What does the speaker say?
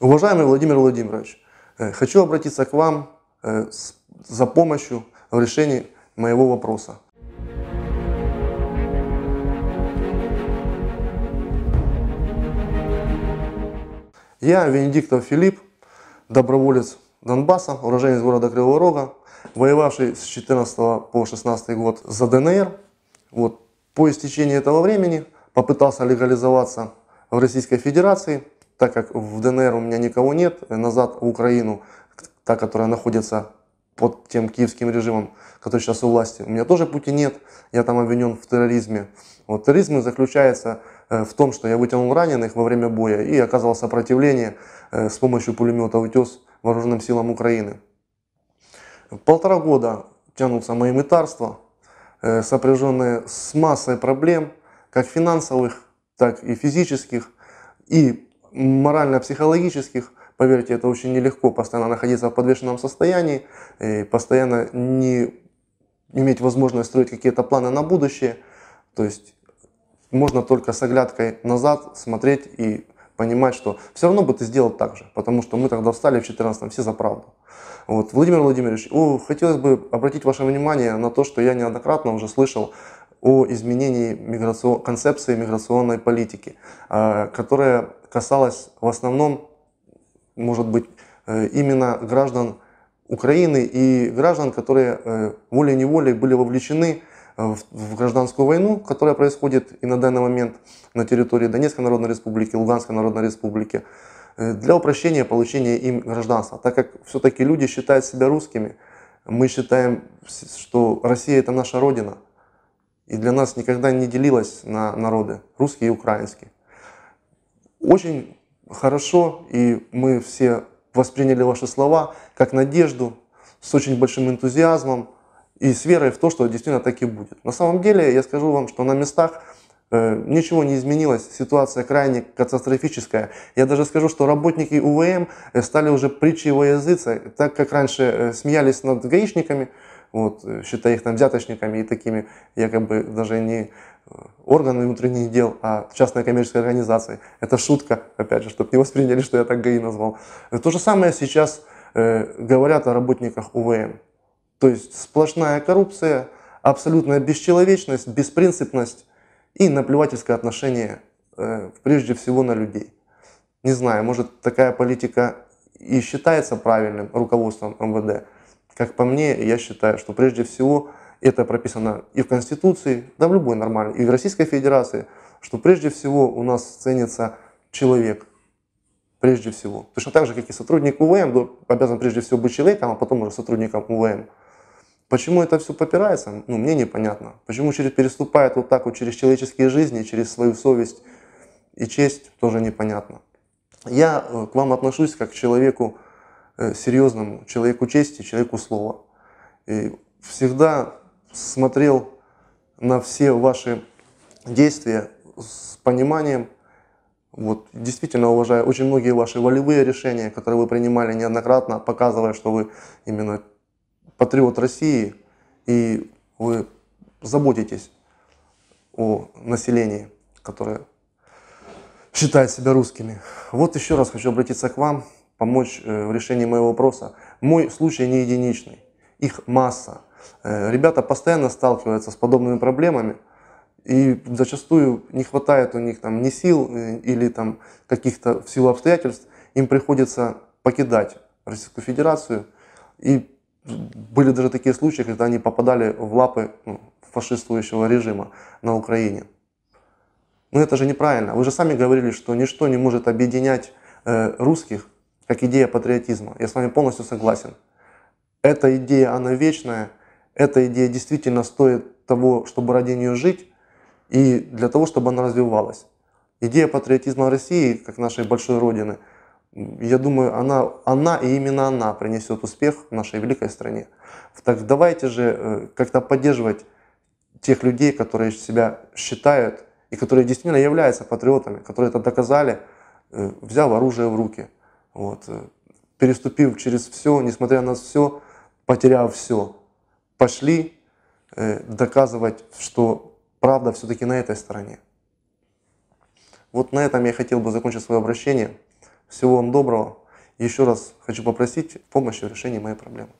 Уважаемый Владимир Владимирович, э, хочу обратиться к вам э, за помощью в решении моего вопроса. Я Венедиктов Филипп, доброволец Донбасса, уроженец города Кривого Рога, воевавший с 14 по 16 год за ДНР. Вот. По истечении этого времени попытался легализоваться в Российской Федерации – так как в ДНР у меня никого нет, назад в Украину, та, которая находится под тем киевским режимом, который сейчас у власти, у меня тоже пути нет, я там обвинен в терроризме. Вот терроризм заключается э, в том, что я вытянул раненых во время боя и оказывал сопротивление э, с помощью пулемета «Утес» вооруженным силам Украины. Полтора года тянутся мои мытарства, э, сопряженные с массой проблем, как финансовых, так и физических, и морально-психологических, поверьте, это очень нелегко, постоянно находиться в подвешенном состоянии, постоянно не иметь возможность строить какие-то планы на будущее. То есть можно только с оглядкой назад смотреть и понимать, что все равно бы ты сделал так же, потому что мы тогда встали в 14-м все за правду. Вот. Владимир Владимирович, о, хотелось бы обратить ваше внимание на то, что я неоднократно уже слышал о изменении миграцион... концепции миграционной политики, а, которая касалась в основном, может быть, э, именно граждан Украины и граждан, которые э, волей-неволей были вовлечены в гражданскую войну, которая происходит и на данный момент на территории Донецкой Народной Республики, Луганской Народной Республики, э, для упрощения получения им гражданства. Так как все-таки люди считают себя русскими, мы считаем, что Россия это наша родина – и для нас никогда не делилась на народы, русские и украинские. Очень хорошо, и мы все восприняли ваши слова как надежду, с очень большим энтузиазмом и с верой в то, что действительно так и будет. На самом деле, я скажу вам, что на местах э, ничего не изменилось, ситуация крайне катастрофическая. Я даже скажу, что работники УВМ э, стали уже притчей во языце, так как раньше э, смеялись над гаишниками – вот, э, считая их там взяточниками и такими якобы даже не э, органы внутренних дел, а частная коммерческая организация. Это шутка, опять же, чтобы не восприняли, что я так ГАИ назвал. Э, то же самое сейчас говорят о работниках УВМ. То есть сплошная коррупция, абсолютная бесчеловечность, беспринципность и наплевательское отношение прежде всего на людей. Не знаю, может такая политика и считается правильным руководством МВД, как по мне, я считаю, что прежде всего это прописано и в Конституции, да в любой нормальной, и в Российской Федерации, что прежде всего у нас ценится человек, прежде всего. Точно так же, как и сотрудник УВМ обязан прежде всего быть человеком, а потом уже сотрудником УВМ. Почему это все попирается, ну, мне непонятно. Почему через, переступает вот так вот через человеческие жизни, через свою совесть и честь, тоже непонятно. Я э, к вам отношусь как к человеку, Э, серьезному, человеку чести, человеку слова. И всегда смотрел на все ваши действия с пониманием. Вот, действительно уважаю очень многие ваши волевые решения, которые вы принимали неоднократно, показывая, что вы именно патриот России и вы заботитесь о населении, которое считает себя русскими. Вот еще раз хочу обратиться к вам помочь э, в решении моего вопроса. Мой случай не единичный, их масса. Э, ребята постоянно сталкиваются с подобными проблемами, и зачастую не хватает у них там ни сил э, или там каких-то в силу обстоятельств, им приходится покидать Российскую Федерацию. И были даже такие случаи, когда они попадали в лапы ну, фашистующего режима на Украине. Но это же неправильно. Вы же сами говорили, что ничто не может объединять русских как идея патриотизма. Я с вами полностью согласен. Эта идея, она вечная, эта идея действительно стоит того, чтобы ради нее жить и для того, чтобы она развивалась. Идея патриотизма России, как нашей большой родины, я думаю, она, она и именно она принесет успех нашей великой стране. Так давайте же э, как-то поддерживать тех людей, которые себя считают и которые действительно являются патриотами, которые это доказали, э, взяв оружие в руки – вот. Э, переступив через все, несмотря на все, потеряв все, пошли э, доказывать, что правда все-таки на этой стороне. Вот на этом я хотел бы закончить свое обращение. Всего вам доброго. Еще раз хочу попросить помощи в решении моей проблемы.